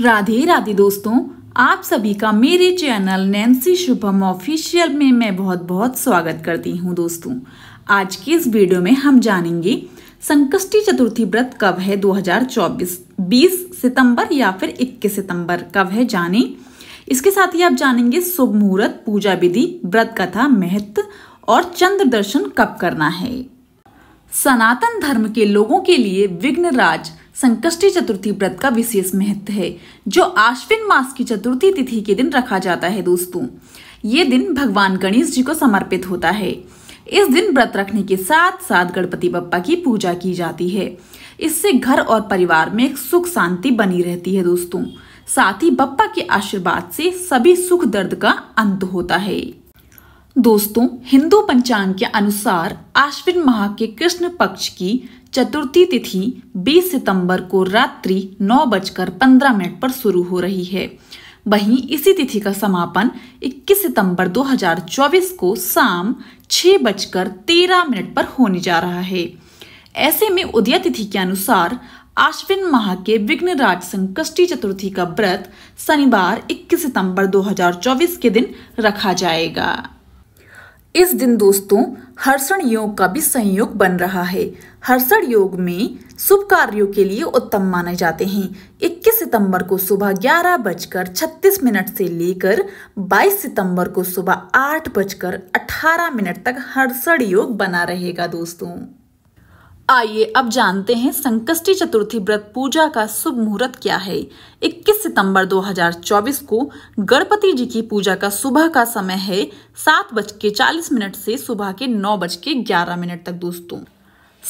राधे राधे दोस्तों आप सभी का मेरे चैनल नैन्सी शुभम ऑफिशियल में मैं बहुत बहुत स्वागत करती हूं दोस्तों आज की इस वीडियो में हम जानेंगे संकष्टी चतुर्थी व्रत कब है 2024 20 सितंबर या फिर 21 सितंबर कब है जाने इसके साथ ही आप जानेंगे शुभ मुहूर्त पूजा विधि व्रत कथा महत्व और चंद्र दर्शन कब करना है सनातन धर्म के लोगों के लिए विघ्न राज संकष्टी चतुर्थी व्रत का विशेष महत्व है जो आश्विन मास की चतुर्थी तिथि के दिन रखा जाता है दोस्तों ये दिन भगवान गणेश जी को समर्पित होता है इस दिन व्रत रखने के साथ साथ गणपति बप्पा की पूजा की जाती है इससे घर और परिवार में एक सुख शांति बनी रहती है दोस्तों साथ ही बप्पा के आशीर्वाद से सभी सुख दर्द का अंत होता है दोस्तों हिंदू पंचांग के अनुसार आश्विन माह के कृष्ण पक्ष की चतुर्थी तिथि 20 सितंबर को रात्रि नौ बजकर पंद्रह मिनट पर शुरू हो रही है वहीं इसी तिथि का समापन 21 सितंबर 2024 को शाम छह बजकर तेरह मिनट पर होने जा रहा है ऐसे में उदया तिथि के अनुसार आश्विन माह के विघ्नराज संकष्टी चतुर्थी का व्रत शनिवार 21 सितंबर 2024 के दिन रखा जाएगा इस दिन दोस्तों हर्षण योग का भी संयोग बन रहा है हर्षण योग में शुभ कार्यों के लिए उत्तम माने जाते हैं 21 सितंबर को सुबह ग्यारह बजकर छत्तीस मिनट से लेकर 22 सितंबर को सुबह आठ बजकर अठारह मिनट तक हर्षण योग बना रहेगा दोस्तों आइए अब जानते हैं संकष्टी चतुर्थी व्रत पूजा का शुभ मुहूर्त क्या है 21 सितंबर 2024 को गणपति जी की पूजा का सुबह का समय है सात बज के चालीस मिनट से सुबह के नौ बज के ग्यारह मिनट तक दोस्तों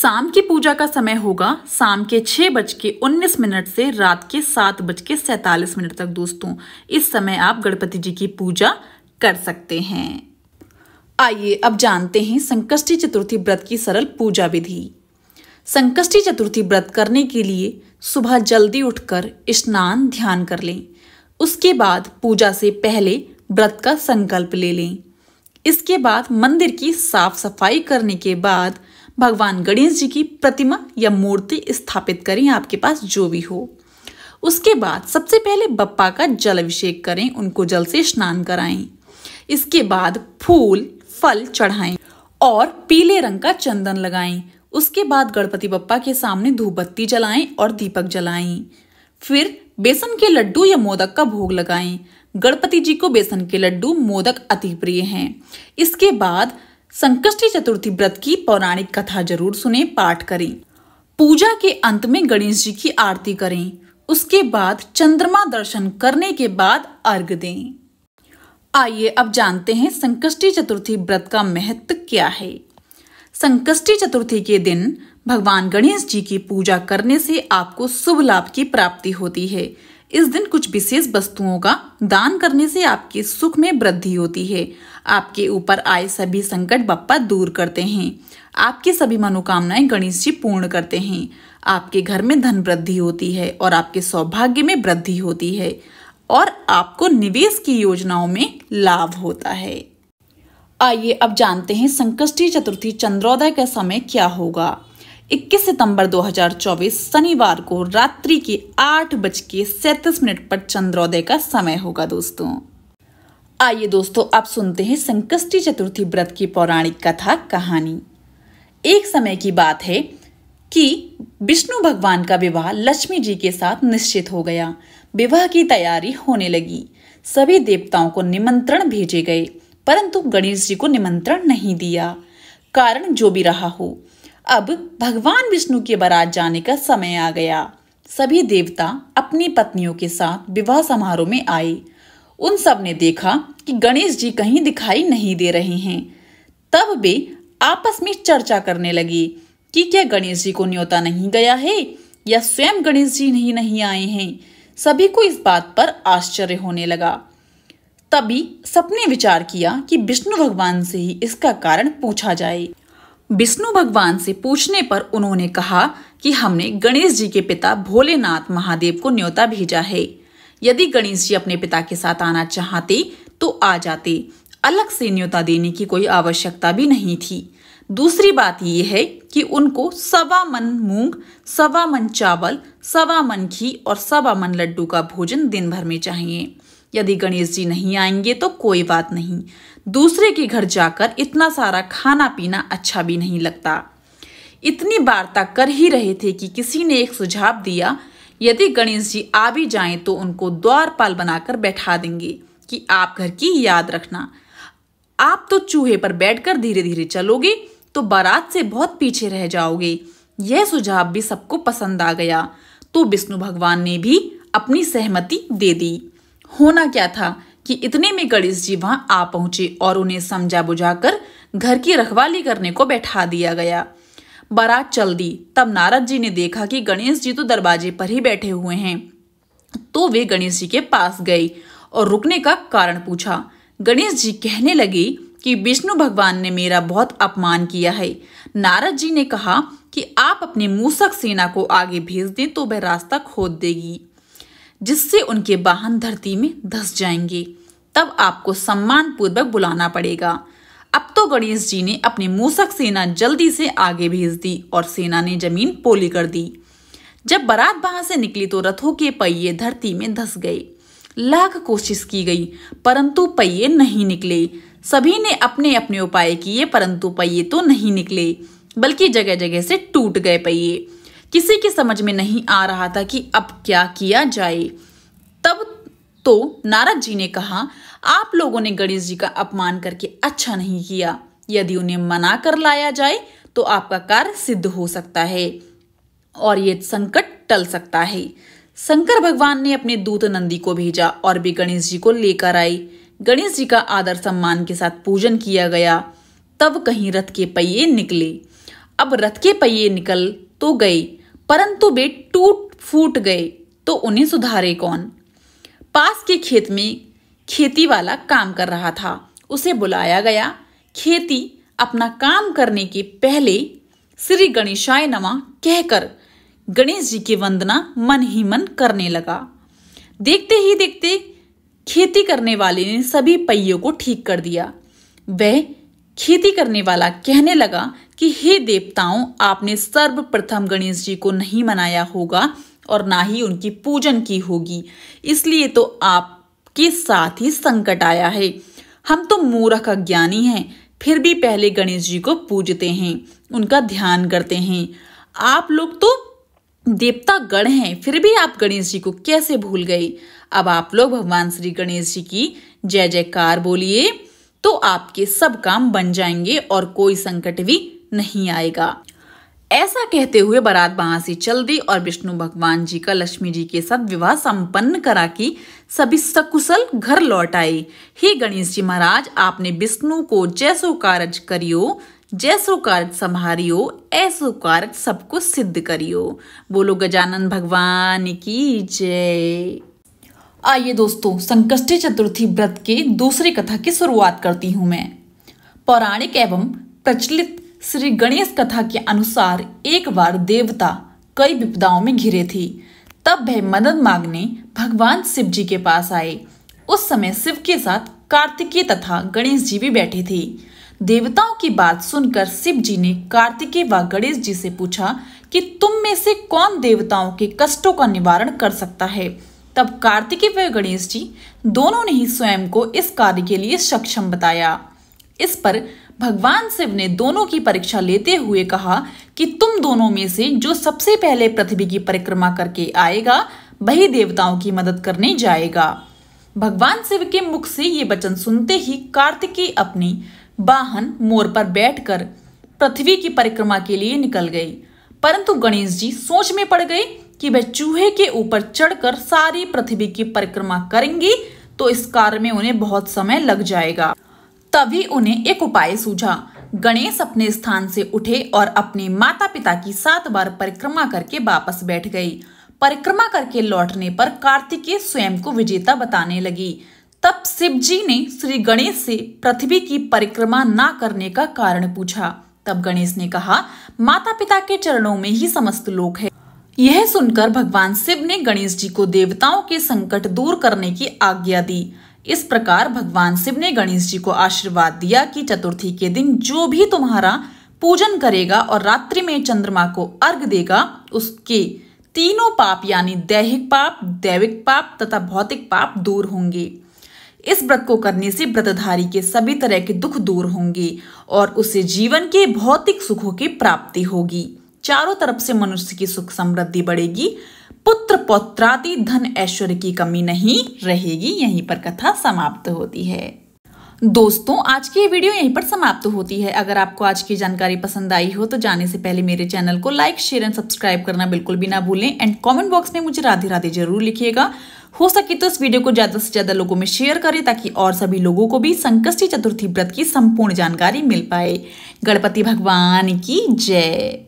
शाम की पूजा का समय होगा शाम के छह बज के उन्नीस मिनट से रात के सात बज के सैतालीस मिनट तक दोस्तों इस समय आप गणपति जी की पूजा कर सकते हैं आइए अब जानते हैं संकष्टी चतुर्थी व्रत की सरल पूजा विधि संकष्टी चतुर्थी व्रत करने के लिए सुबह जल्दी उठकर स्नान ध्यान कर लें उसके बाद पूजा से पहले व्रत का संकल्प ले लें इसके बाद मंदिर की साफ सफाई करने के बाद भगवान गणेश जी की प्रतिमा या मूर्ति स्थापित करें आपके पास जो भी हो उसके बाद सबसे पहले बप्पा का जल अभिषेक करें उनको जल से स्नान कराएं इसके बाद फूल फल चढ़ाएं और पीले रंग का चंदन लगाएं उसके बाद गणपति बप्पा के सामने धूप बत्ती जलाएं और दीपक जलाएं फिर बेसन के लड्डू या मोदक का भोग लगाएं गणपति जी को बेसन के लड्डू मोदक अति प्रिय हैं इसके बाद संकष्टी चतुर्थी व्रत की पौराणिक कथा जरूर सुने पाठ करें पूजा के अंत में गणेश जी की आरती करें उसके बाद चंद्रमा दर्शन करने के बाद अर्घ दें आइए अब जानते हैं संकष्टी चतुर्थी व्रत का महत्व क्या है संकष्टी चतुर्थी के दिन भगवान गणेश जी की पूजा करने से आपको शुभ लाभ की प्राप्ति होती है इस दिन कुछ विशेष वस्तुओं का दान करने से आपके सुख में वृद्धि होती है आपके ऊपर आए सभी संकट बप्पा दूर करते हैं आपकी सभी मनोकामनाएं गणेश जी पूर्ण करते हैं आपके घर में धन वृद्धि होती है और आपके सौभाग्य में वृद्धि होती है और आपको निवेश की योजनाओं में लाभ होता है आइए अब जानते हैं संकष्टी चतुर्थी चंद्रोदय का समय क्या होगा 21 सितंबर 2024 शनिवार को रात्रि के आठ बज के सैतीस मिनट पर चंद्रोदय का समय होगा दोस्तों आइए दोस्तों अब सुनते हैं संकष्टी चतुर्थी व्रत की पौराणिक कथा कहानी एक समय की बात है कि विष्णु भगवान का विवाह लक्ष्मी जी के साथ निश्चित हो गया विवाह की तैयारी होने लगी सभी देवताओं को निमंत्रण भेजे गए परंतु गणेश जी को निमंत्रण नहीं दिया कारण जो भी रहा हो अब भगवान विष्णु के बारात जाने का समय आ गया सभी देवता अपनी पत्नियों के साथ विवाह समारोह में आए उन सब ने देखा कि गणेश जी कहीं दिखाई नहीं दे रहे हैं तब वे आपस में चर्चा करने लगे कि क्या गणेश जी को न्योता नहीं गया है या स्वयं गणेश जी नहीं नहीं आए हैं सभी को इस बात पर आश्चर्य होने लगा तभी सपने विचार किया कि विष्णु भगवान से ही इसका कारण पूछा जाए विष्णु भगवान से पूछने पर उन्होंने कहा कि हमने गणेश जी के पिता भोलेनाथ महादेव को न्योता भेजा है यदि गणेश जी अपने पिता के साथ आना चाहते तो आ जाते अलग से न्योता देने की कोई आवश्यकता भी नहीं थी दूसरी बात ये है कि उनको सवा मन मूंग सवा मन चावल सवा मन घी और सवा मन लड्डू का भोजन दिन भर में चाहिए यदि गणेश जी नहीं आएंगे तो कोई बात नहीं दूसरे के घर जाकर इतना सारा खाना पीना अच्छा भी नहीं लगता इतनी वार्ता कर ही रहे थे कि किसी ने एक सुझाव दिया यदि गणेश जी आ भी जाएं तो उनको द्वारपाल बनाकर बैठा देंगे कि आप घर की याद रखना आप तो चूहे पर बैठकर धीरे धीरे चलोगे तो बारात से बहुत पीछे रह जाओगे यह सुझाव भी सबको पसंद आ गया तो विष्णु भगवान ने भी अपनी सहमति दे दी होना क्या था कि इतने में गणेश जी वहां आ पहुंचे और उन्हें समझा बुझाकर घर की रखवाली करने को बैठा दिया गया बारात चल दी तब नारद जी ने देखा कि गणेश जी तो दरवाजे पर ही बैठे हुए हैं तो वे गणेश जी के पास गए और रुकने का कारण पूछा गणेश जी कहने लगे कि विष्णु भगवान ने मेरा बहुत अपमान किया है नारद जी ने कहा कि आप अपने मूसक सेना को आगे भेज दें तो वह रास्ता खोद देगी जिससे उनके वाहन धरती में धस जाएंगे तब आपको सम्मान पूर्वक बुलाना पड़ेगा अब तो गणेश जी ने अपनी मूसक सेना जल्दी से आगे भेज दी और सेना ने जमीन पोली कर दी जब बारात वहां से निकली तो रथों के पहिए धरती में धस गए लाख कोशिश की गई परंतु पहिए नहीं निकले सभी ने अपने अपने उपाय किए परंतु पहिए तो नहीं निकले बल्कि जगह जगह से टूट गए पहिए किसी के समझ में नहीं आ रहा था कि अब क्या किया जाए तब तो नारद जी ने कहा आप लोगों ने गणेश जी का अपमान करके अच्छा नहीं किया यदि उन्हें मना कर लाया जाए तो आपका कार्य सिद्ध हो सकता है और ये संकट टल सकता है शंकर भगवान ने अपने दूत नंदी को भेजा और भी गणेश जी को लेकर आई गणेश जी का आदर सम्मान के साथ पूजन किया गया तब कहीं रथ के पहिए निकले अब रथ के पहिए निकल तो गए परंतु वे टूट फूट गए तो उन्हें सुधारे कौन पास के खेत में खेती वाला काम कर रहा था उसे बुलाया गया खेती अपना काम करने के पहले श्री गणेशाय नमा कहकर गणेश जी की वंदना मन ही मन करने लगा देखते ही देखते खेती करने वाले ने सभी पहियों को ठीक कर दिया वह खेती करने वाला कहने लगा कि हे देवताओं आपने सर्वप्रथम गणेश जी को नहीं मनाया होगा और ना ही उनकी पूजन की होगी इसलिए तो आपके साथ ही संकट आया है हम तो मूर्ख अज्ञानी हैं फिर भी पहले गणेश जी को पूजते हैं उनका ध्यान करते हैं आप लोग तो देवता गण हैं फिर भी आप गणेश जी को कैसे भूल गए अब आप लोग भगवान श्री गणेश जी की जय जयकार बोलिए तो आपके सब काम बन जाएंगे और कोई संकट भी नहीं आएगा ऐसा कहते हुए बारात वहां से चल दी और विष्णु भगवान जी का लक्ष्मी जी के साथ विवाह संपन्न करा कि सभी सकुशल घर लौट आए हे गणेश जी महाराज आपने विष्णु को जैसो कार्य करियो जैसो कार्य संभारियो ऐसो कार्य सबको सिद्ध करियो बोलो गजानन भगवान की जय आइए दोस्तों संकष्टी चतुर्थी व्रत के दूसरी कथा की शुरुआत करती हूँ मैं पौराणिक एवं प्रचलित श्री गणेश कथा के अनुसार एक बार देवता कई विपदाओं में घिरे थे तब वह मदद मांगने भगवान शिव जी के पास आए उस समय शिव के साथ कार्तिकेय तथा गणेश जी भी बैठे थे देवताओं की बात सुनकर शिव जी ने कार्तिकेय व गणेश जी से पूछा कि तुम में से कौन देवताओं के कष्टों का निवारण कर सकता है तब कार्तिकी व गणेश जी दोनों ने ही स्वयं को इस कार्य के लिए सक्षम बताया इस पर भगवान शिव ने दोनों की परीक्षा लेते हुए कहा कि तुम दोनों में से जो सबसे पहले पृथ्वी की परिक्रमा करके आएगा वही देवताओं की मदद करने जाएगा भगवान शिव के मुख से ये वचन सुनते ही कार्तिकी अपनी वाहन मोर पर बैठकर पृथ्वी की परिक्रमा के लिए निकल गई परंतु गणेश जी सोच में पड़ गए कि वह चूहे के ऊपर चढ़कर सारी पृथ्वी की परिक्रमा करेंगे तो इस कार्य में उन्हें बहुत समय लग जाएगा तभी उन्हें एक उपाय सूझा गणेश अपने स्थान से उठे और अपने माता पिता की सात बार परिक्रमा करके वापस बैठ गई परिक्रमा करके लौटने पर कार्तिकेय स्वयं को विजेता बताने लगी तब शिव जी ने श्री गणेश से पृथ्वी की परिक्रमा ना करने का कारण पूछा तब गणेश ने कहा माता पिता के चरणों में ही समस्त लोक है यह सुनकर भगवान शिव ने गणेश जी को देवताओं के संकट दूर करने की आज्ञा दी इस प्रकार भगवान शिव ने गणेश जी को आशीर्वाद दिया कि चतुर्थी के दिन जो भी तुम्हारा पूजन करेगा और रात्रि में चंद्रमा को अर्घ देगा उसके तीनों पाप यानी दैहिक पाप दैविक पाप तथा भौतिक पाप दूर होंगे इस व्रत को करने से व्रतधारी के सभी तरह के दुख दूर होंगे और उसे जीवन के भौतिक सुखों की प्राप्ति होगी चारों तरफ से मनुष्य की सुख समृद्धि बढ़ेगी पुत्र पौत्रादि धन ऐश्वर्य की कमी नहीं रहेगी यहीं पर कथा समाप्त होती है दोस्तों आज की ये वीडियो यहीं पर समाप्त होती है अगर आपको आज की जानकारी पसंद आई हो तो जाने से पहले मेरे चैनल को लाइक शेयर एंड सब्सक्राइब करना बिल्कुल भी ना भूलें एंड कमेंट बॉक्स में मुझे राधे राधे जरूर लिखिएगा हो सके तो इस वीडियो को ज़्यादा से ज़्यादा लोगों में शेयर करें ताकि और सभी लोगों को भी संकष्टी चतुर्थी व्रत की संपूर्ण जानकारी मिल पाए गणपति भगवान की जय